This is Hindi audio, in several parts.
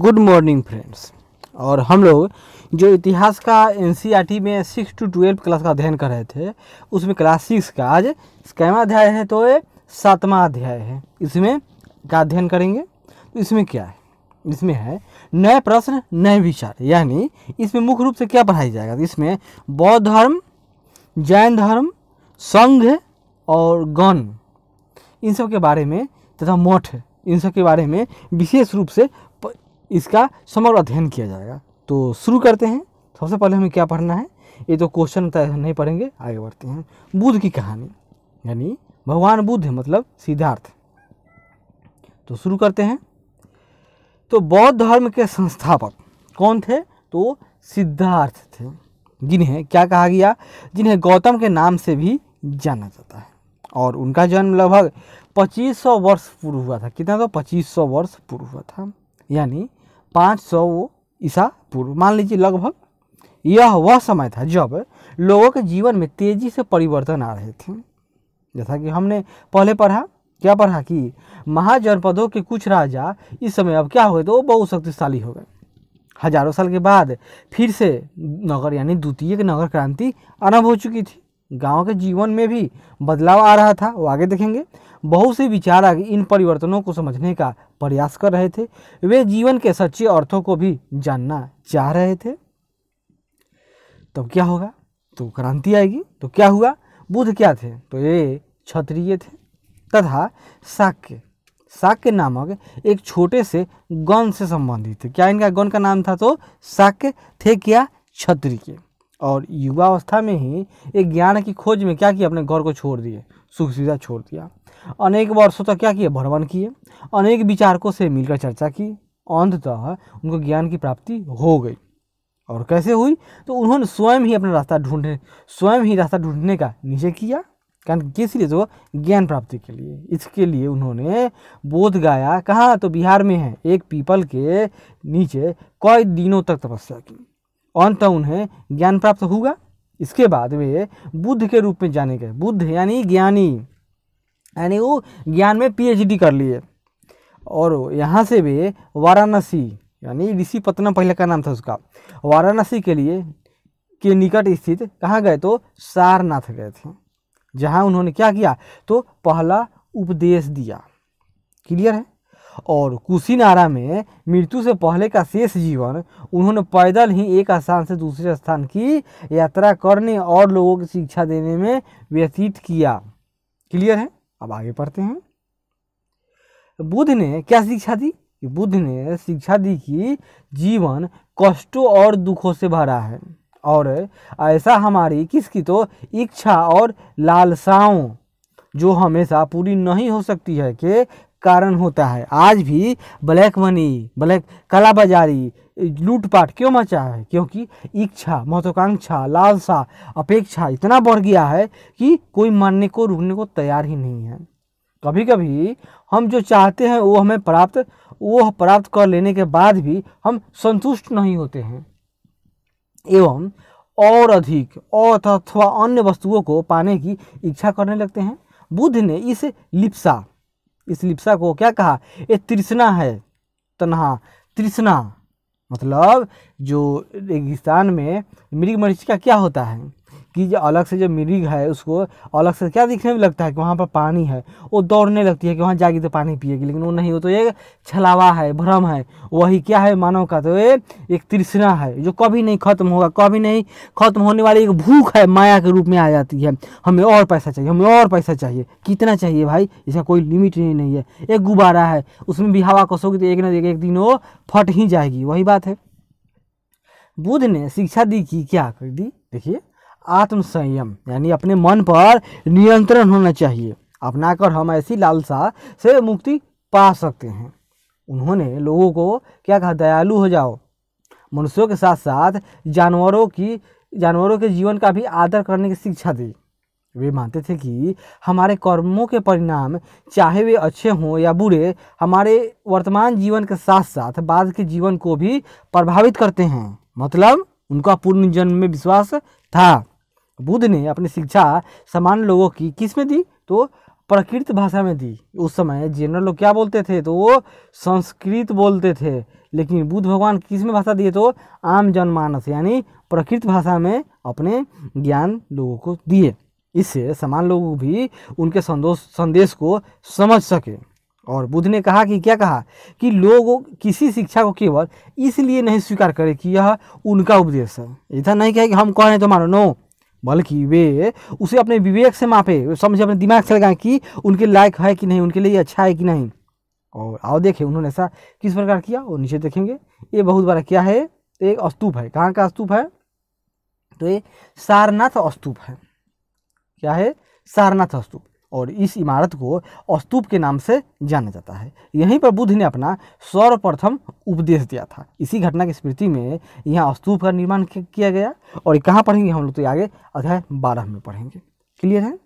गुड मॉर्निंग फ्रेंड्स और हम लोग जो इतिहास का एनसीईआरटी e में सिक्स टू ट्वेल्व क्लास का अध्ययन कर रहे थे उसमें क्लास सिक्स का आज कैवा अध्याय है तो ये सातवां अध्याय है इसमें का अध्ययन करेंगे तो इसमें क्या है इसमें है नए प्रश्न नए विचार यानी इसमें मुख्य रूप से क्या पढ़ाया जाएगा इसमें बौद्ध धर्म जैन धर्म संघ और गण इन सब के बारे में तथा मठ इन सब के बारे में विशेष रूप से इसका समग्र अध्ययन किया जाएगा तो शुरू करते हैं सबसे पहले हमें क्या पढ़ना है ये तो क्वेश्चन तो नहीं पढ़ेंगे आगे बढ़ते हैं बुद्ध की कहानी यानी भगवान बुद्ध मतलब सिद्धार्थ तो शुरू करते हैं तो बौद्ध धर्म के संस्थापक कौन थे तो सिद्धार्थ थे जिन्हें क्या कहा गया जिन्हें गौतम के नाम से भी जाना जाता है और उनका जन्म लगभग 2500 वर्ष पूर्व हुआ था कितना तो 2500 वर्ष पूर्व हुआ था यानी पाँच सौ ईसा पूर्व मान लीजिए लगभग यह वह समय था जब लोगों के जीवन में तेजी से परिवर्तन आ रहे थे जैसा कि हमने पहले पढ़ा क्या पढ़ा कि महाजनपदों के कुछ राजा इस समय अब क्या हो गए तो वो बहुत शक्तिशाली हो गए हजारों साल के बाद फिर से नगर यानी द्वितीय नगर क्रांति आरंभ हो चुकी थी गांव के जीवन में भी बदलाव आ रहा था वो आगे देखेंगे बहुत से विचारक इन परिवर्तनों को समझने का प्रयास कर रहे थे वे जीवन के सच्चे अर्थों को भी जानना चाह रहे थे तो क्या होगा तो क्रांति आएगी तो क्या हुआ बुद्ध क्या थे तो ये क्षत्रिय थे तथा शाक्य शाक्य नामक एक छोटे से गण से संबंधित थे क्या इनका गण का नाम था तो शाक्य थे क्या क्षत्रिय और युवावस्था में ही एक ज्ञान की खोज में क्या किया अपने घर को छोड़ दिए सुख सुविधा छोड़ दिया अनेक वर्षों तक क्या किए भ्रमण किए अनेक विचारकों से मिलकर चर्चा की अंततः उनको ज्ञान की प्राप्ति हो गई और कैसे हुई तो उन्होंने स्वयं ही अपना रास्ता ढूंढने स्वयं ही रास्ता ढूंढने का निश्चय किया कारण किस लिए तो ज्ञान प्राप्ति के लिए इसके लिए उन्होंने बोध गाया कहाँ तो बिहार में है एक पीपल के नीचे कई दिनों तक तपस्या की अंत उन्हें ज्ञान प्राप्त होगा इसके बाद वे बुद्ध के रूप में जाने गए बुद्ध यानी ज्ञानी यानी वो ज्ञान में पीएचडी कर लिए और यहाँ से वे वाराणसी यानी ऋषि पत्तनम पहले का नाम था उसका वाराणसी के लिए के निकट स्थित कहाँ गए तो सारनाथ गए थे जहाँ उन्होंने क्या किया तो पहला उपदेश दिया क्लियर है और कुशीनारा में मृत्यु से पहले का शेष जीवन उन्होंने पैदल ही एक स्थान से दूसरे स्थान की यात्रा करने और लोगों की शिक्षा देने में व्यतीत किया क्लियर है अब आगे पढ़ते हैं बुद्ध ने क्या शिक्षा दी बुद्ध ने शिक्षा दी कि जीवन कष्टों और दुखों से भरा है और ऐसा हमारी किसकी तो इच्छा और लालसाओं जो हमेशा पूरी नहीं हो सकती है के कारण होता है आज भी ब्लैक मनी ब्लैक काला बाजारी लूटपाट क्यों मचा है क्योंकि इच्छा महत्वाकांक्षा लालसा अपेक्षा इतना बढ़ गया है कि कोई मरने को रुकने को तैयार ही नहीं है कभी कभी हम जो चाहते हैं वो हमें प्राप्त वो प्राप्त कर लेने के बाद भी हम संतुष्ट नहीं होते हैं एवं और अधिक और अथवा अन्य वस्तुओं को पाने की इच्छा करने लगते हैं बुद्ध ने इस लिप्सा इस लिप्सा को क्या कहा ये तृष्णा है तनहा तृष्णा मतलब जो रेगिस्तान में मृग मरीचिका क्या होता है कि जो अलग से जो मृग है उसको अलग से क्या दिखने में लगता है कि वहाँ पर पानी है वो दौड़ने लगती है कि वहाँ जाएगी तो पानी पिएगी लेकिन वो नहीं वो तो एक छलावा है भ्रम है वही क्या है मानव का तो ये एक तृष्णा है जो कभी नहीं खत्म होगा कभी नहीं खत्म होने वाली एक भूख है माया के रूप में आ जाती है हमें और पैसा चाहिए हमें और पैसा चाहिए कितना चाहिए भाई इसका कोई लिमिट ही नहीं है एक गुब्बारा है उसमें भी हवा कसोगे तो एक ना एक दिन वो फट ही जाएगी वही बात है बुद्ध ने शिक्षा दी कि क्या कर दी देखिए आत्मसंयम यानी अपने मन पर नियंत्रण होना चाहिए अपनाकर हम ऐसी लालसा से मुक्ति पा सकते हैं उन्होंने लोगों को क्या कहा दयालु हो जाओ मनुष्यों के साथ साथ जानवरों की जानवरों के जीवन का भी आदर करने की शिक्षा दी वे मानते थे कि हमारे कर्मों के परिणाम चाहे वे अच्छे हों या बुरे हमारे वर्तमान जीवन के साथ साथ बाद के जीवन को भी प्रभावित करते हैं मतलब उनका पूर्ण जन्म में विश्वास था बुद्ध ने अपनी शिक्षा सामान्य लोगों की किस में दी तो प्रकृत भाषा में दी उस समय जनरल लोग क्या बोलते थे तो वो संस्कृत बोलते थे लेकिन बुद्ध भगवान किस में भाषा दिए तो आम जनमानस यानी प्रकृत भाषा में अपने ज्ञान लोगों को दिए इससे समान लोग भी उनके संदेश संदेश को समझ सके और बुद्ध ने कहा कि क्या कहा कि लोग किसी शिक्षा को केवल इसलिए नहीं स्वीकार करें कि यह उनका उपदेश है ऐसा नहीं कहे कि हम कह रहे तो मानो नो बल्कि वे उसे अपने विवेक से मापे समझे अपने दिमाग से लगाएं कि उनके लायक है कि नहीं उनके लिए अच्छा है कि नहीं और आओ देखें उन्होंने ऐसा किस प्रकार किया और नीचे देखेंगे ये बहुत बड़ा क्या है एक स्तूप है कहाँ का स्तूप है तो ये सारनाथ स्तूप है क्या है सारनाथ स्तूप और इस इमारत को अस्तूप के नाम से जाना जाता है यहीं पर बुद्ध ने अपना सर्वप्रथम उपदेश दिया था इसी घटना की स्मृति में यहाँ अस्तूप का निर्माण किया गया और कहाँ पढ़ेंगे हम लोग तो आगे अध्याय बारह में पढ़ेंगे क्लियर है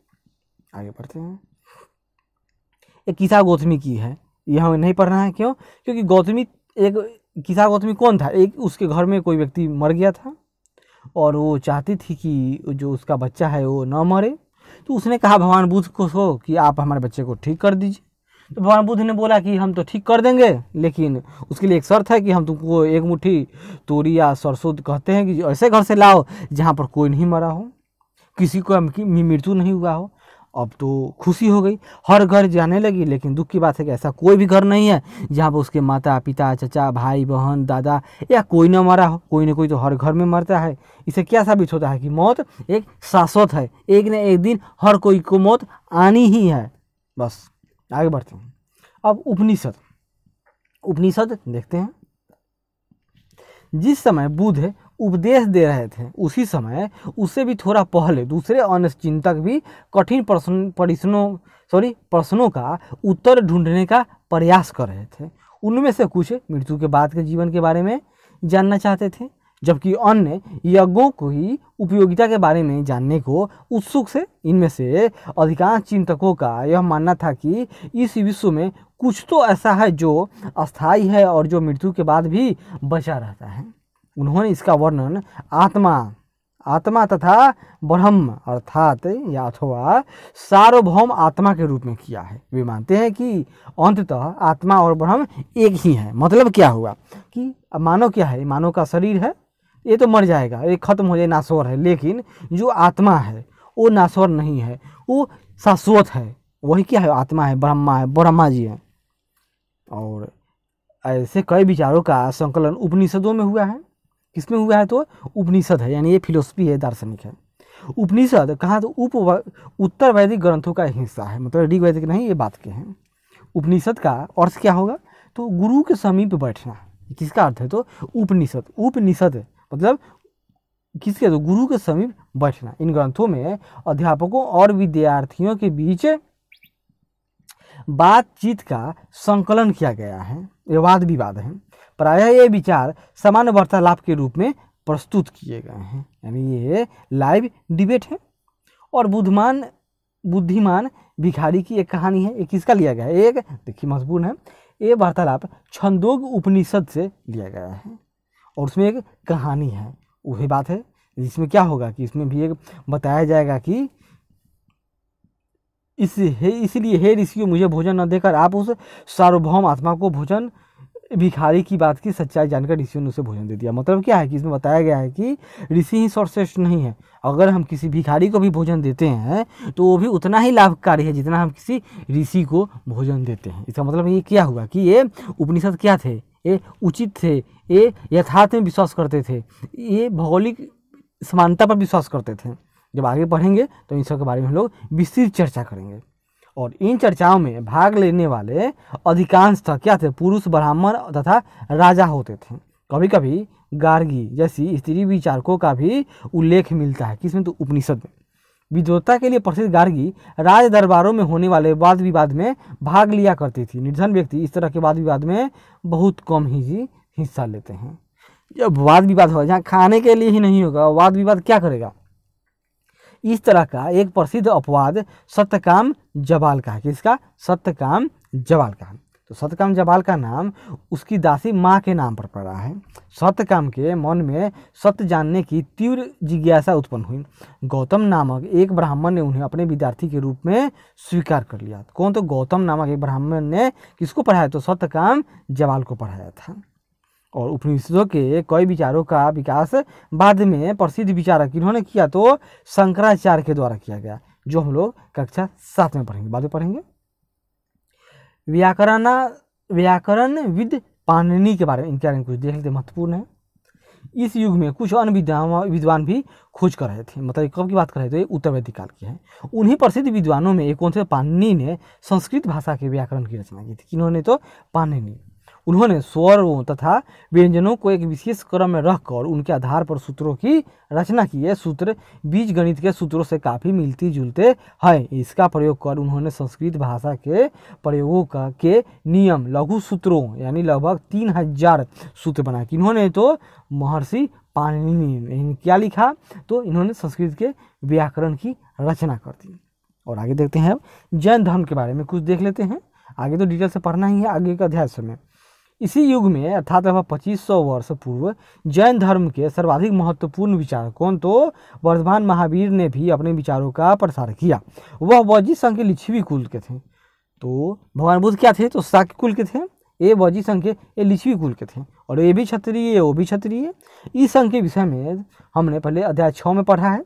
आगे पढ़ते हैं एक किसा गौतमी की है यह हमें नहीं पढ़ना है क्यों क्योंकि गौतमी एक किसा गौतमी कौन था एक उसके घर में कोई व्यक्ति मर गया था और वो चाहती थी कि जो उसका बच्चा है वो न मरे तो उसने कहा भगवान बुद्ध को सो कि आप हमारे बच्चे को ठीक कर दीजिए तो भगवान बुद्ध ने बोला कि हम तो ठीक कर देंगे लेकिन उसके लिए एक शर्त है कि हम तुमको एक मुट्ठी तोरी या सरसों कहते हैं कि ऐसे घर से लाओ जहाँ पर कोई नहीं मरा हो किसी को मृत्यु नहीं हुआ हो अब तो खुशी हो गई हर घर जाने लगी लेकिन दुख की बात है कि ऐसा कोई भी घर नहीं है जहाँ पर उसके माता पिता चचा भाई बहन दादा या कोई ना मरा हो कोई ना कोई तो हर घर में मरता है इसे क्या साबित होता है कि मौत एक शाश्वत है एक न एक दिन हर कोई को मौत आनी ही है बस आगे बढ़ते हैं अब उपनिषद उपनिषद देखते हैं जिस समय बुध उपदेश दे रहे थे उसी समय उससे भी थोड़ा पहले दूसरे अन्य चिंतक भी कठिन प्रश्न परिश्नों सॉरी प्रश्नों का उत्तर ढूंढने का प्रयास कर रहे थे उनमें से कुछ मृत्यु के बाद के जीवन के बारे में जानना चाहते थे जबकि अन्य यज्ञों को ही उपयोगिता के बारे में जानने को उत्सुक से इनमें से अधिकांश चिंतकों का यह मानना था कि इस विश्व में कुछ तो ऐसा है जो अस्थायी है और जो मृत्यु के बाद भी बचा रहता है उन्होंने इसका वर्णन आत्मा आत्मा तथा ब्रह्म अर्थात या अथवा सार्वभौम आत्मा के रूप में किया है वे मानते हैं कि अंततः आत्मा और ब्रह्म एक ही है मतलब क्या हुआ कि अब मानव क्या है मानव का शरीर है ये तो मर जाएगा ये खत्म हो जाए नासौर है लेकिन जो आत्मा है वो नासौर नहीं है वो शाश्वत है वही क्या है आत्मा है ब्रह्मा है ब्रह्मा जी है और ऐसे कई विचारों का संकलन उपनिषदों में हुआ है किसमें हुआ है तो उपनिषद है यानी ये फिलोसफी है दार्शनिक है उपनिषद कहाँ तो उप उत्तर वैदिक ग्रंथों का हिस्सा है मतलब वैदिक नहीं ये बात के हैं उपनिषद का अर्थ क्या होगा तो गुरु के समीप बैठना किसका अर्थ है तो उपनिषद उपनिषद मतलब किसके तो गुरु के समीप बैठना इन ग्रंथों में अध्यापकों और विद्यार्थियों के बीच बातचीत का संकलन किया गया है ये वाद विवाद है प्रायः ये विचार सामान्य वार्तालाप के रूप में प्रस्तुत किए गए हैं यानी ये लाइव डिबेट है और बुद्धमान बुद्धिमान भिखारी की एक कहानी है एक किसका लिया गया है एक देखिए मजबूर है ये वार्तालाप छंदोग उपनिषद से लिया गया है और उसमें एक कहानी है वही बात है जिसमें क्या होगा कि इसमें भी एक बताया जाएगा कि इस हे इसलिए हे ऋषियों मुझे भोजन न देकर आप उस सार्वभौम आत्मा को भोजन भिखारी की बात की सच्चाई जानकर ऋषि ने उसे भोजन दे दिया मतलब क्या है कि इसमें बताया गया है कि ऋषि ही सर्वश्रेष्ठ नहीं है अगर हम किसी भिखारी को भी भोजन देते हैं तो वो भी उतना ही लाभकारी है जितना हम किसी ऋषि को भोजन देते हैं इसका मतलब ये क्या हुआ कि ये उपनिषद क्या थे ये उचित थे ये यथार्थ में विश्वास करते थे ये भौगोलिक समानता पर विश्वास करते थे जब आगे पढ़ेंगे तो इन सब के बारे में हम लोग विस्तृत चर्चा करेंगे और इन चर्चाओं में भाग लेने वाले अधिकांशतः क्या थे पुरुष ब्राह्मण तथा राजा होते थे कभी कभी गार्गी जैसी स्त्री विचारकों का भी उल्लेख मिलता है किसमें तो उपनिषद में विद्वत्ता के लिए प्रसिद्ध गार्गी राज दरबारों में होने वाले वाद विवाद में भाग लिया करती थी निर्धन व्यक्ति इस तरह के वाद विवाद में बहुत कम ही जी हिस्सा लेते हैं जब वाद विवाद होगा जहाँ खाने के लिए ही नहीं होगा वाद विवाद क्या करेगा इस तरह का एक प्रसिद्ध अपवाद सत्यकाम जवाल का है किसका सत्यकाम जवाल का तो सत्यकाम जवाल का नाम उसकी दासी माँ के नाम पर पड़ा है सत्यकाम के मन में सत्य जानने की तीव्र जिज्ञासा उत्पन्न हुई गौतम नामक एक ब्राह्मण ने उन्हें अपने विद्यार्थी के रूप में स्वीकार कर लिया कौन तो गौतम नामक एक ब्राह्मण ने किसको पढ़ाया तो सत्यकाम जवाल को पढ़ाया था और उपनिषदों के कई विचारों का विकास बाद में प्रसिद्ध विचारक इन्होंने किया तो शंकराचार्य के द्वारा किया गया जो हम लोग कक्षा सात में पढ़ेंगे बाद में पढ़ेंगे व्याकरण व्याकरण विद पाणनी के बारे में इनके बारे में कुछ देख लेते महत्वपूर्ण है इस युग में कुछ अन्य विद्वान भी खोज कर रहे थे मतलब कब की बात कर रहे थे तो उत्तर वैदिक काल की है उन्हीं प्रसिद्ध विद्वानों में एक कौन से पाणनी ने संस्कृत भाषा के व्याकरण की रचना की थी इन्होंने तो पाणनी उन्होंने स्वरों तथा व्यंजनों को एक विशेष क्रम में रखकर उनके आधार पर सूत्रों की रचना की है सूत्र बीज गणित के सूत्रों से काफ़ी मिलती जुलते हैं इसका प्रयोग कर उन्होंने संस्कृत भाषा के प्रयोगों का के नियम लघु सूत्रों यानी लगभग तीन हजार सूत्र बनाए इन्होंने तो महर्षि पाणिनि ने क्या लिखा तो इन्होंने संस्कृत के व्याकरण की रचना कर दी और आगे देखते हैं जैन धर्म के बारे में कुछ देख लेते हैं आगे तो डिटेल से पढ़ना ही है आगे का अध्याय समय इसी युग में अर्थात लगभग पच्चीस सौ वर्ष पूर्व जैन धर्म के सर्वाधिक महत्वपूर्ण विचार कौन तो वर्धमान महावीर ने भी अपने विचारों का प्रसार किया वह वजी संघ के लिच्छवी कुल के थे तो भगवान बुद्ध क्या थे तो शाक्य कुल के थे ये वजी संघ के ये लिच्छवी कुल के थे और ये भी क्षत्रिय वो भी क्षत्रिय इस संघ के विषय में हमने पहले अध्याय छः में पढ़ा है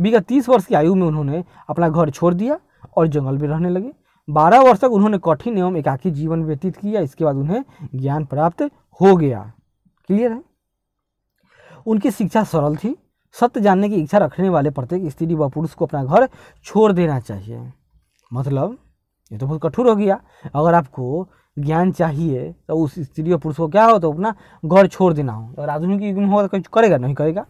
विगत तीस वर्ष की आयु में उन्होंने अपना घर छोड़ दिया और जंगल में रहने लगे बारह वर्ष तक उन्होंने कठिन एवं एकाकी जीवन व्यतीत किया इसके बाद उन्हें ज्ञान प्राप्त हो गया क्लियर है उनकी शिक्षा सरल थी सत्य जानने की इच्छा रखने वाले प्रत्येक स्त्री व पुरुष को अपना घर छोड़ देना चाहिए मतलब ये तो बहुत कठोर हो गया अगर आपको ज्ञान चाहिए तो उस स्त्री और पुरुष को क्या हो तो अपना घर छोड़ देना हो अगर आधुनिक युग में होगा तो करेगा नहीं करेगा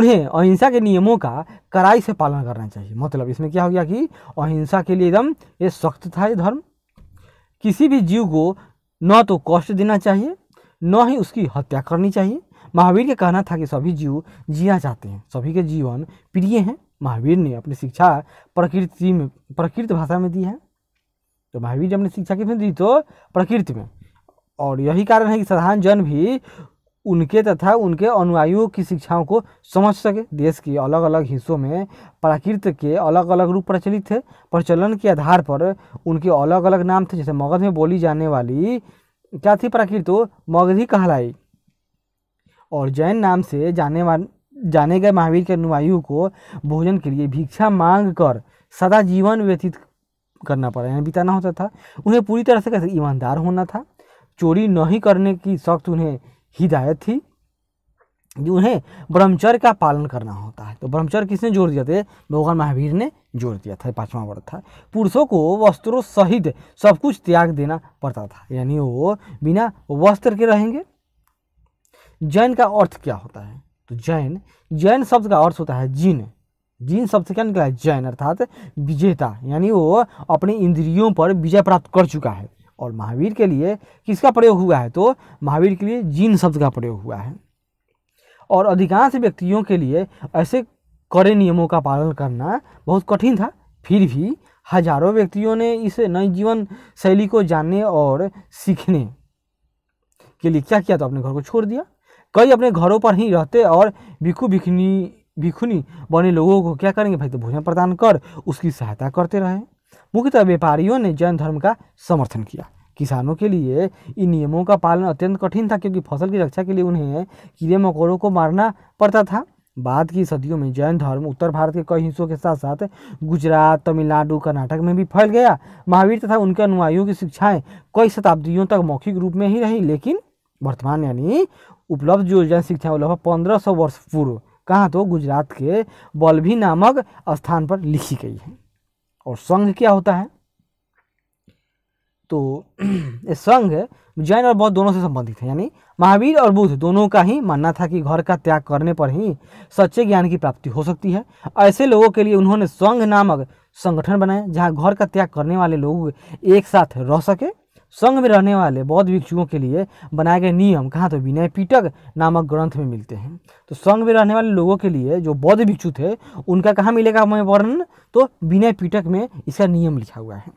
उन्हें अहिंसा के नियमों का कड़ाई से पालन करना चाहिए मतलब इसमें क्या हो गया कि अहिंसा के लिए एकदम ये सख्त था ये धर्म किसी भी जीव को न तो कष्ट देना चाहिए न ही उसकी हत्या करनी चाहिए महावीर का कहना था कि सभी जीव जिया चाहते हैं सभी के जीवन प्रिय हैं महावीर ने अपनी शिक्षा प्रकृति में प्रकृत भाषा में दी है तो महावीर जी अपनी शिक्षा किसमें दी तो प्रकृति में और यही कारण है कि साधारण जन भी उनके तथा उनके अनुयायियों की शिक्षाओं को समझ सके देश के अलग अलग हिस्सों में प्राकृत के अलग अलग रूप प्रचलित थे प्रचलन के आधार पर उनके अलग अलग नाम थे जैसे मगध में बोली जाने वाली क्या थी प्राकृत तो मगधी कहलाई और जैन नाम से जाने वा जाने गए महावीर के अनुयायियों को भोजन के लिए भिक्षा मांग कर सदा जीवन व्यतीत करना पड़ा यानी बिताना होता था उन्हें पूरी तरह से कैसे ईमानदार होना था चोरी नहीं करने की सख्त उन्हें हिदायत थी कि उन्हें ब्रह्मचर्य का पालन करना होता है तो ब्रह्मचर्य किसने जोर दिया थे भगवान महावीर ने जोर दिया था पांचवा वर्ग था पुरुषों को वस्त्रों सहित सब कुछ त्याग देना पड़ता था यानी वो बिना वस्त्र के रहेंगे जैन का अर्थ क्या होता है तो जैन जैन शब्द का अर्थ होता है जीन जीन शब्द क्या निकला है जैन अर्थात विजेता यानी वो अपने इंद्रियों पर विजय प्राप्त कर चुका है और महावीर के लिए किसका प्रयोग हुआ है तो महावीर के लिए जीन शब्द का प्रयोग हुआ है और अधिकांश व्यक्तियों के लिए ऐसे कड़े नियमों का पालन करना बहुत कठिन था फिर भी हजारों व्यक्तियों ने इस नई जीवन शैली को जानने और सीखने के लिए क्या किया तो अपने घर को छोड़ दिया कई अपने घरों पर ही रहते और भिखू भिखनी भिखुनी बने लोगों को क्या करेंगे भाई तो भोजन प्रदान कर उसकी सहायता करते रहें मुख्यतः व्यापारियों ने जैन धर्म का समर्थन किया किसानों के लिए इन नियमों का पालन अत्यंत कठिन था क्योंकि फसल की रक्षा के लिए उन्हें कीड़े मकोड़ों को मारना पड़ता था बाद की सदियों में जैन धर्म उत्तर भारत के कई हिस्सों के साथ साथ गुजरात तमिलनाडु कर्नाटक में भी फैल गया महावीर तथा उनके अनुयायियों की शिक्षाएं कई शताब्दियों तक मौखिक रूप में ही रही लेकिन वर्तमान यानी उपलब्ध जो जैन शिक्षा लगभग पंद्रह सौ वर्ष पूर्व कहाँ तो गुजरात के बल्भी नामक स्थान पर लिखी गई है और संघ क्या होता है तो ये संघ जैन और बौद्ध दोनों से संबंधित है यानी महावीर और बुद्ध दोनों का ही मानना था कि घर का त्याग करने पर ही सच्चे ज्ञान की प्राप्ति हो सकती है ऐसे लोगों के लिए उन्होंने संघ नामक संगठन बनाया जहाँ घर का त्याग करने वाले लोग एक साथ रह सके संघ में रहने वाले बौद्ध भिक्षुओं के लिए बनाए गए नियम कहाँ तो विनय पीटक नामक ग्रंथ में मिलते हैं तो संघ में रहने वाले लोगों के लिए जो बौद्ध भिक्षु थे उनका कहाँ मिलेगा हमें वर्णन तो विनय पीटक में इसका नियम लिखा हुआ है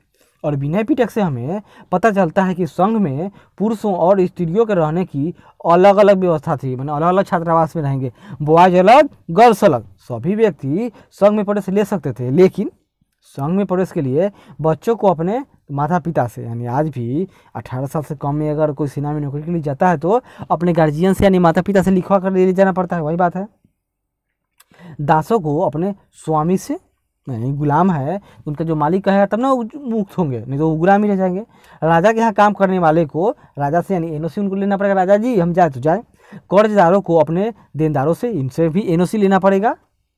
और विनय पीटक से हमें पता चलता है कि संघ में पुरुषों और स्त्रियों के रहने की अलग अलग व्यवस्था थी मैंने अलग अलग छात्रावास में रहेंगे बॉयज अलग गर्ल्स अलग सभी व्यक्ति संघ में प्रवेश ले सकते थे लेकिन संघ में प्रवेश के लिए बच्चों को अपने तो माता पिता से यानी आज भी अठारह साल से कम में अगर कोई सेना में नौकरी के लिए जाता है तो अपने गार्जियन से यानी माता पिता से लिखवा कर ले जाना पड़ता है वही बात है दासों को अपने स्वामी से नहीं गुलाम है उनका जो मालिक कहेगा तब ना मुक्त होंगे नहीं तो वो गुलाम ही रह जाएंगे राजा के यहाँ काम करने वाले को राजा से यानी एनओसी उनको लेना पड़ेगा राजा जी हम जाए तो जाए कर्जदारों को अपने देनदारों से इनसे भी एनओसी लेना पड़ेगा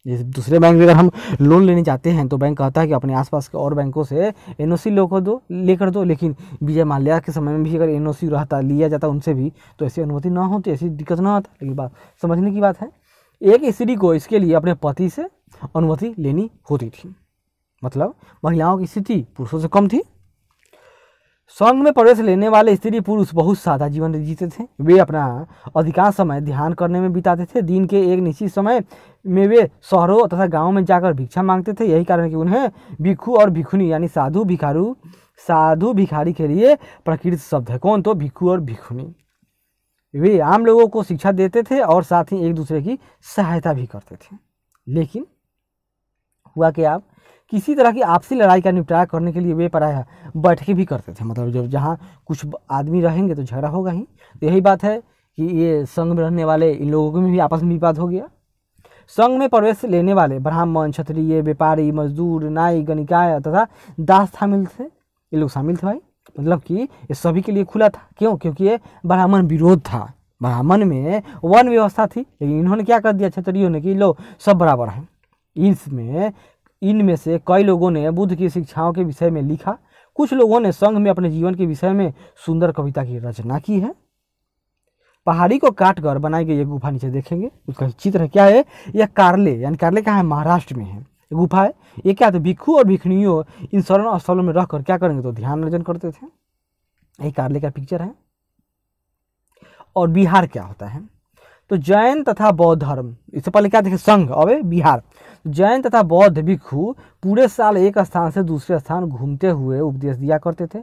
जैसे दूसरे बैंक में अगर हम लोन लेने जाते हैं तो बैंक कहता है कि अपने आसपास के और बैंकों से एन ओ सी लेकर दो लेकर दो लेकिन विजय माल्या के समय में भी अगर एन ओ सी रहता लिया जाता उनसे भी तो ऐसी अनुमति ना होती ऐसी दिक्कत ना आता लेकिन बात समझने की बात है एक स्त्री को इसके लिए अपने पति से अनुमति लेनी होती थी मतलब महिलाओं की स्थिति पुरुषों से कम थी संघ में प्रवेश लेने वाले स्त्री पुरुष बहुत सादा जीवन जीते थे वे अपना अधिकांश समय ध्यान करने में बिताते थे दिन के एक निश्चित समय में वे शहरों तथा गाँव में जाकर भिक्षा मांगते थे यही कारण कि उन्हें भिक्खु और भिखुनी यानी साधु भिखारू साधु भिखारी के लिए प्रकृत शब्द है कौन तो भिक्खु और भिखुनी वे आम लोगों को शिक्षा देते थे और साथ ही एक दूसरे की सहायता भी करते थे लेकिन हुआ कि आप किसी तरह की आपसी लड़ाई का निपटारा करने के लिए वे बैठ के भी करते थे मतलब जब जहाँ कुछ आदमी रहेंगे तो झगड़ा होगा ही तो यही बात है कि ये संघ में रहने वाले इन लोगों में भी आपस में विवाद हो गया संघ में प्रवेश लेने वाले ब्राह्मण क्षत्रिय व्यापारी मजदूर नाई गणिकाय तथा दास शामिल थे ये लोग शामिल थे भाई मतलब कि ये सभी के लिए खुला था क्यों क्योंकि ये ब्राह्मण विरोध था ब्राह्मण में वन व्यवस्था थी लेकिन इन्होंने क्या कर दिया क्षत्रियों ने कि लो सब बराबर हैं इसमें इनमें से कई लोगों ने बुद्ध की शिक्षाओं के विषय में लिखा कुछ लोगों ने संघ में अपने जीवन के विषय में सुंदर कविता की रचना की है पहाड़ी को काट कर बनाई गई ये गुफा नीचे देखेंगे उसका चित्र क्या है यह कार्ले यानी कार्ले कहाँ है महाराष्ट्र में है गुफा है ये क्या था तो भिक्खु और भिखनियों इन शरण स्थलों में रहकर क्या करेंगे तो ध्यान अर्जन करते थे यही कार्ले का पिक्चर है और बिहार क्या होता है तो जैन तथा बौद्ध धर्म इससे पहले क्या देखे संघ अब बिहार जैन तथा बौद्ध भिक्षु पूरे साल एक स्थान से दूसरे स्थान घूमते हुए उपदेश दिया करते थे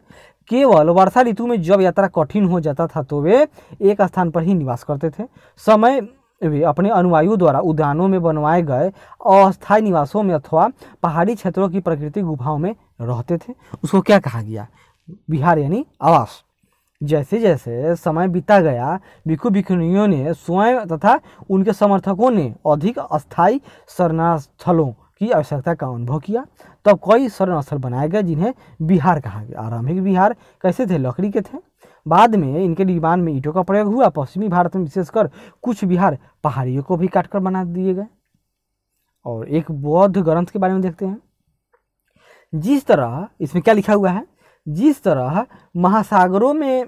केवल वर्षा ऋतु में जब यात्रा कठिन हो जाता था तो वे एक स्थान पर ही निवास करते थे समय वे अपने अनुवायु द्वारा उद्यानों में बनवाए गए अस्थायी निवासों में अथवा पहाड़ी क्षेत्रों की प्रकृति गुफाओं में रहते थे उसको क्या कहा गया बिहार यानी आवास जैसे जैसे समय बीता गया भिक्षु भिक्षुणियों ने स्वयं तथा उनके समर्थकों ने अधिक अस्थायी शरणार्थलों की आवश्यकता का अनुभव किया तब तो कई शरणस्थल बनाए गए जिन्हें बिहार कहा गया आरंभिक बिहार कैसे थे लकड़ी के थे बाद में इनके निर्माण में ईटों का प्रयोग हुआ पश्चिमी भारत में विशेषकर कुछ बिहार पहाड़ियों को भी काटकर बना दिए गए और एक बौद्ध ग्रंथ के बारे में देखते हैं जिस तरह इसमें क्या लिखा हुआ है जिस तरह महासागरों में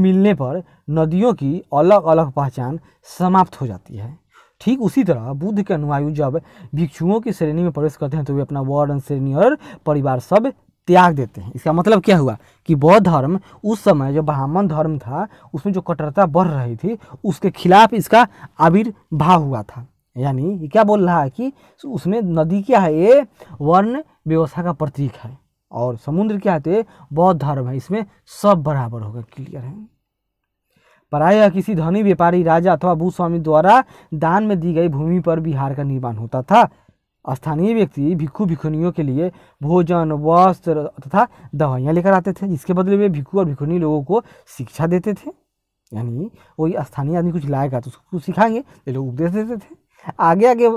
मिलने पर नदियों की अलग अलग पहचान समाप्त हो जाती है ठीक उसी तरह बुद्ध के अनुयायी जब भिक्षुओं की श्रेणी में प्रवेश करते हैं तो वे अपना वर्ण श्रेणी और परिवार सब त्याग देते हैं इसका मतलब क्या हुआ कि बौद्ध धर्म उस समय जो ब्राह्मण धर्म था उसमें जो कट्टरता बढ़ रही थी उसके खिलाफ इसका आविर्भाव हुआ था यानी क्या बोल रहा है कि उसमें नदी क्या है ये वर्ण व्यवस्था का प्रतीक है और समुद्र क्या है बौद्ध धर्म है इसमें सब बराबर होगा क्लियर है पराया किसी धनी व्यापारी राजा अथवा भूस्वामी द्वारा दान में दी गई भूमि पर बिहार का निर्माण होता था स्थानीय व्यक्ति भिक्खु भिखुनियों के लिए भोजन वस्त्र तथा दवाइयाँ लेकर आते थे जिसके बदले में भिक्खु और भिखुनी लोगों को शिक्षा देते थे यानी वही स्थानीय आदमी कुछ लाएगा तो उसको सिखाएंगे ये लोग उपदेश देते थे आगे आगे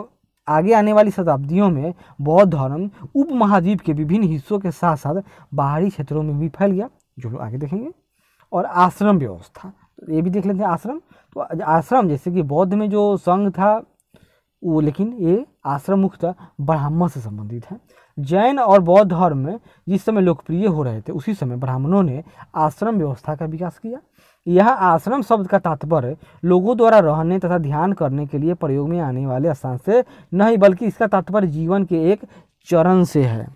आगे आने वाली शताब्दियों में बौद्ध धर्म उपमहाद्वीप के विभिन्न हिस्सों के साथ साथ बाहरी क्षेत्रों में भी फैल गया जो लोग आगे देखेंगे और आश्रम व्यवस्था तो ये भी देख लेते हैं आश्रम तो आश्रम जैसे कि बौद्ध में जो संघ था वो लेकिन ये आश्रम मुख्य ब्राह्मण से संबंधित है जैन और बौद्ध धर्म में जिस समय लोकप्रिय हो रहे थे उसी समय ब्राह्मणों ने आश्रम व्यवस्था का विकास किया यह आश्रम शब्द का तात्पर्य लोगों द्वारा रहने तथा ध्यान करने के लिए प्रयोग में आने वाले स्थान से नहीं बल्कि इसका तात्पर्य जीवन के एक चरण से है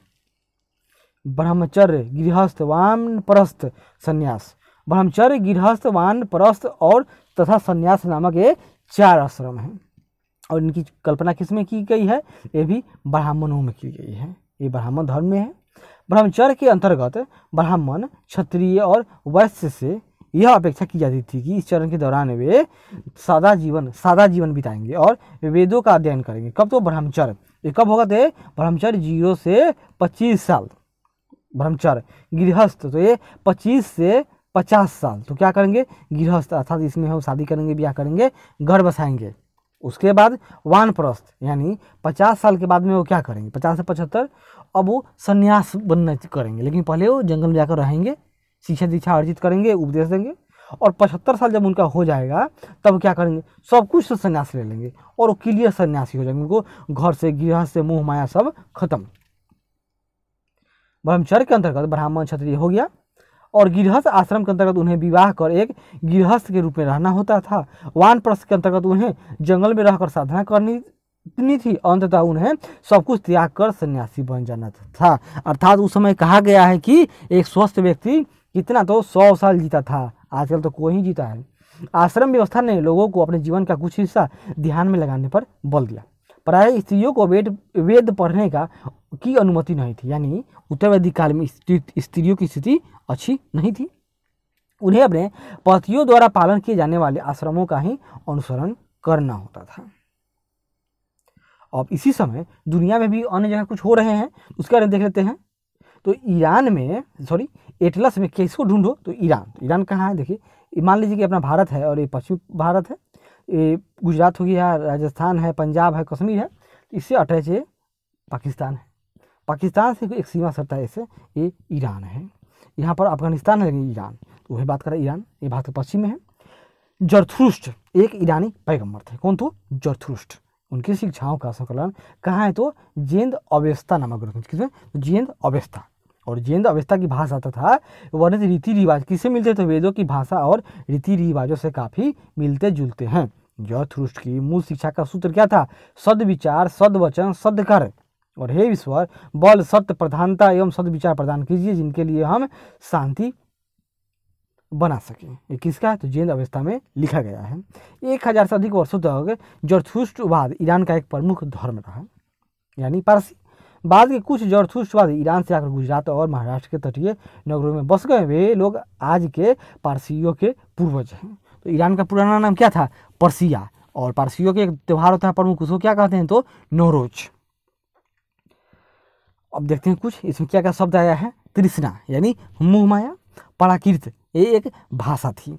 ब्रह्मचर्य गृहस्थ वान परस्त संन्यास ब्रह्मचर्य गृहस्थ वान परस्त और तथा संन्यास नामक ये चार आश्रम हैं और इनकी कल्पना किस में की गई है ये भी ब्राह्मणों में की गई है ये ब्राह्मण धर्म में है ब्रह्मचर्य के अंतर्गत ब्राह्मण क्षत्रिय और वैश्य से यह अपेक्षा की जाती थी कि इस चरण के दौरान वे सादा जीवन सादा जीवन बिताएंगे और वेदों का अध्ययन करेंगे कब तो ब्रह्मचर्य ये कब होगा थे तो ब्रह्मचर्य जीरो से पच्चीस साल ब्रह्मचर्य गृहस्थ तो ये पच्चीस से पचास साल तो क्या करेंगे गृहस्थ अर्थात इसमें हम शादी करेंगे ब्याह करेंगे घर बसाएंगे उसके बाद वान प्रस्थ यानी पचास साल के बाद में वो क्या करेंगे पचास से पचहत्तर अब वो संन्यास बनना करेंगे लेकिन पहले वो जंगल में जाकर रहेंगे शिक्षा दीक्षा अर्जित करेंगे उपदेश देंगे और पचहत्तर साल जब उनका हो जाएगा तब क्या करेंगे सब कुछ से संन्यास ले लेंगे और वो क्लियर सन्यासी हो जाएंगे उनको घर से गृह से मोह माया सब खत्म ब्रह्मचर्य के अंतर्गत ब्राह्मण क्षत्रिय हो गया और गृहस्थ आश्रम के अंतर्गत उन्हें विवाह कर एक गृहस्थ के रूप में रहना होता था वान वानप्रस्थ के अंतर्गत उन्हें जंगल में रहकर साधना करनी इतनी थी अंततः उन्हें सब कुछ त्याग कर सन्यासी बन जाना था अर्थात उस समय कहा गया है कि एक स्वस्थ व्यक्ति कितना तो सौ साल जीता था आजकल तो कोई ही जीता है आश्रम व्यवस्था ने लोगों को अपने जीवन का कुछ हिस्सा ध्यान में लगाने पर बल दिया प्राय स्त्रियों को वेद वेद पढ़ने का की अनुमति नहीं थी यानी उत्तर काल में स्त्रियों की स्थिति अच्छी नहीं थी उन्हें अपने पतियों द्वारा पालन किए जाने वाले आश्रमों का ही अनुसरण करना होता था अब इसी समय दुनिया में भी अन्य जगह कुछ हो रहे हैं उसके बारे में देख लेते हैं तो ईरान में सॉरी एटलस में किसको ढूंढो तो ईरान तो ईरान कहाँ है देखिए मान लीजिए कि अपना भारत है और ये पश्चिम भारत है ये गुजरात हो गया राजस्थान है पंजाब है कश्मीर है इससे अटैच ये पाकिस्तान है पाकिस्तान से एक सीमा सटता है इससे ये ईरान है यहाँ पर अफगानिस्तान है लेकिन ईरान तो वही बात करें ईरान ये भारत के पश्चिम में है जरथुरुष्ट एक ईरानी पैगम्बर थे कौन तो जरथुरुष्ट उनकी शिक्षाओं का संकलन कहाँ है तो जेंद अव्यवस्था नामक ग्रंथ किसमें जेंद अव्यस्था और जैन अवस्था की भाषा था वर्णित रीति रिवाज किससे मिलते तो वेदों की भाषा और रीति रिवाजों से काफ़ी मिलते जुलते हैं जर्थरुष्ट की मूल शिक्षा का सूत्र क्या था सदविचार सदवचन सदकर और हे ईश्वर बल सत्य प्रधानता एवं सदविचार प्रदान कीजिए जिनके लिए हम शांति बना सकें ये किसका तो जैन अवस्था में लिखा गया है एक हज़ार से अधिक वर्षों तक जर्थुष्टवाद ईरान का एक प्रमुख धर्म रहा यानी पारसी बाद के कुछ बाद ईरान से आकर गुजरात और महाराष्ट्र के तटीय नगरों में बस गए वे लोग आज के पारसियों के पूर्वज हैं तो ईरान का पुराना नाम क्या था परसिया और पारसियों के एक त्यौहार होता है प्रमुख उसको क्या कहते हैं तो नौरोज अब देखते हैं कुछ इसमें क्या क्या शब्द आया है तृष्णा यानी मुहमाया पराकृत ये एक भाषा थी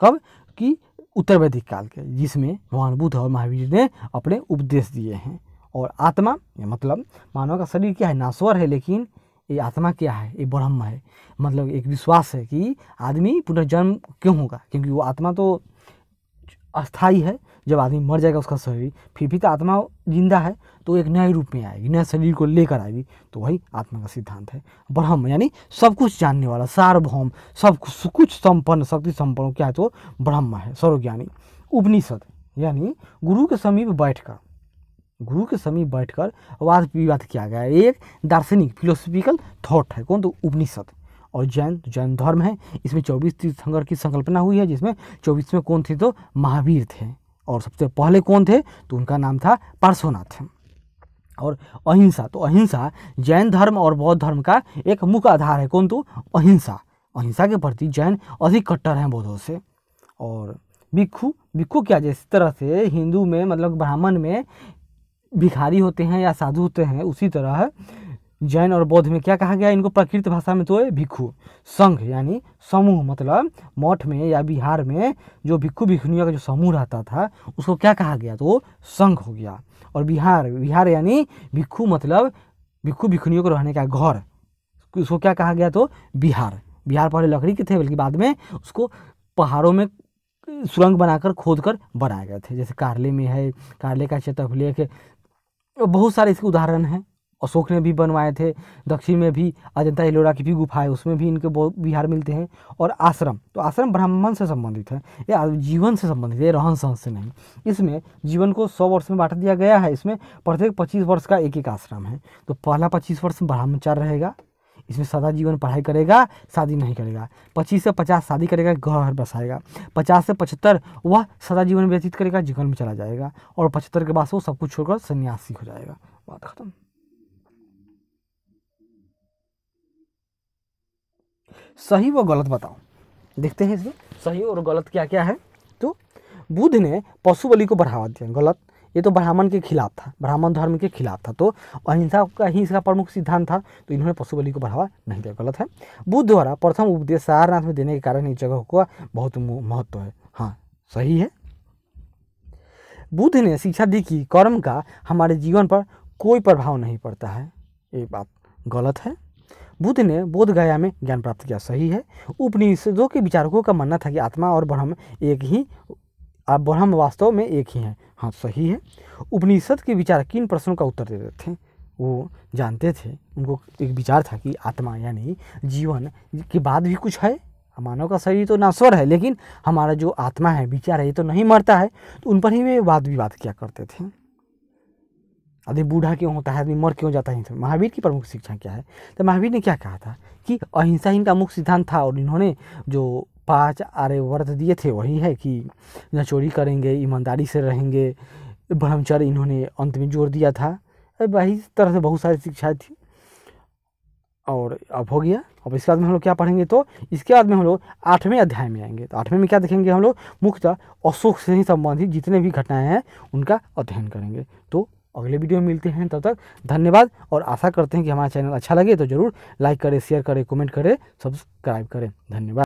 कब कि उत्तर वैदिक काल के जिसमें भगवान बुद्ध और महावीर ने अपने उपदेश दिए हैं और आत्मा मतलब मानव का शरीर क्या है नासवर है लेकिन ये आत्मा क्या है ये ब्रह्म है मतलब एक विश्वास है कि आदमी पुनर्जन्म क्यों होगा क्योंकि वो आत्मा तो अस्थाई है जब आदमी मर जाएगा उसका शरीर फिर भी तो आत्मा जिंदा है तो एक नए रूप में आएगी नए शरीर को लेकर आएगी तो वही आत्मा का सिद्धांत है ब्रह्म यानी सब कुछ जानने वाला सार्वभौम सब कुछ संपन्न शक्ति संपन्न क्या है तो ब्रह्म है सर्वज्ञानी उपनिषद यानी गुरु के समीप बैठकर गुरु के समीप बैठकर वाद विवाद किया गया एक दार्शनिक फिलोसफिकल थॉट है कौन तो उपनिषद और जैन जैन धर्म है इसमें चौबीस तीर्थंकर की संकल्पना हुई है जिसमें चौबीस में कौन थे तो महावीर थे और सबसे पहले कौन थे तो उनका नाम था पार्श्वनाथ और अहिंसा तो अहिंसा जैन धर्म और बौद्ध धर्म का एक मुख्य आधार है कौन तो अहिंसा अहिंसा के प्रति जैन अधिक कट्टर हैं बौद्धों से और भिक्खु भिक्खु क्या जिस तरह से हिंदू में मतलब ब्राह्मण में भिखारी होते हैं या साधु होते हैं उसी तरह जैन और बौद्ध में क्या कहा गया इनको प्रकृत भाषा में तो भिक्खु संघ यानी समूह मतलब मठ में या बिहार में जो भिक्खु भिक्षुनियों का जो समूह रहता था उसको क्या कहा गया तो संघ हो गया और बिहार बिहार यानी भिक्षु मतलब भिक्षु भिक्षुनियों को रहने का घर उसको क्या कहा गया तो बिहार बिहार पहले लकड़ी के थे बल्कि बाद में उसको पहाड़ों में सुरंग बनाकर खोद कर बनाए गए थे जैसे कारले में है कारले का लेख बहुत सारे इसके उदाहरण हैं अशोक ने भी बनवाए थे दक्षिण में भी अजंता एलोरा की भी गुफाएं उसमें भी इनके बहुत बिहार मिलते हैं और आश्रम तो आश्रम ब्राह्मण से संबंधित है या जीवन से संबंधित है रहन सहन से नहीं इसमें जीवन को सौ वर्ष में बांट दिया गया है इसमें प्रत्येक पच्चीस वर्ष का एक एक आश्रम है तो पहला पच्चीस वर्ष ब्राह्मचार रहेगा इसमें सदा जीवन पढ़ाई करेगा शादी नहीं करेगा पच्चीस से पचास शादी करेगा घर बसाएगा पचास से पचहत्तर वह सदा जीवन व्यतीत करेगा जीवन में चला जाएगा और पचहत्तर के बाद वो सब कुछ छोड़कर सन्यासी हो जाएगा बात खत्म सही व गलत बताओ देखते हैं इसमें सही और गलत क्या क्या है तो बुद्ध ने पशु बलि को बढ़ावा दिया गलत ये तो ब्राह्मण के खिलाफ था ब्राह्मण धर्म के खिलाफ था तो अहिंसा का ही इसका प्रमुख सिद्धांत था तो इन्होंने पशु बलि को बढ़ावा नहीं दिया गलत है बुद्ध द्वारा प्रथम उपदेश सारनाथ में देने के कारण इस जगह का बहुत महत्व है हाँ सही है बुद्ध ने शिक्षा दी कि कर्म का हमारे जीवन पर कोई प्रभाव नहीं पड़ता है ये बात गलत है बुद्ध ने बोध गया में ज्ञान प्राप्त किया सही है उपनिषदों के विचारकों का मानना था कि आत्मा और ब्रह्म एक ही ब्रह्म वास्तव में एक ही है हाँ सही है उपनिषद के विचार किन प्रश्नों का उत्तर देते थे वो जानते थे उनको एक विचार था कि आत्मा यानी जीवन के बाद भी कुछ है मानव का शरीर तो नाश्वर है लेकिन हमारा जो आत्मा है विचार है ये तो नहीं मरता है तो उन पर ही वे वाद विवाद किया करते थे आदमी बूढ़ा क्यों होता है आदमी मर क्यों जाता है महावीर की प्रमुख शिक्षा क्या है तो महावीर ने क्या कहा था कि अहिंसा इनका मुख्य सिद्धांत था और इन्होंने जो पांच आर्य व्रत दिए थे वही है कि न चोरी करेंगे ईमानदारी से रहेंगे ब्रह्मचर्य इन्होंने अंत में जोर दिया था वही तरह से बहुत सारी शिक्षाएँ थी और अब हो गया अब इसके बाद में हम लोग क्या पढ़ेंगे तो इसके बाद में हम लोग आठवें अध्याय में आएंगे तो आठवें में क्या देखेंगे हम लोग मुख्यतः अशोक से ही संबंधित जितने भी घटनाएं हैं उनका अध्ययन करेंगे तो अगले वीडियो में मिलते हैं तब तक धन्यवाद और आशा करते हैं कि हमारा चैनल अच्छा लगे तो ज़रूर लाइक करें शेयर करें कमेंट करें सब्सक्राइब करें धन्यवाद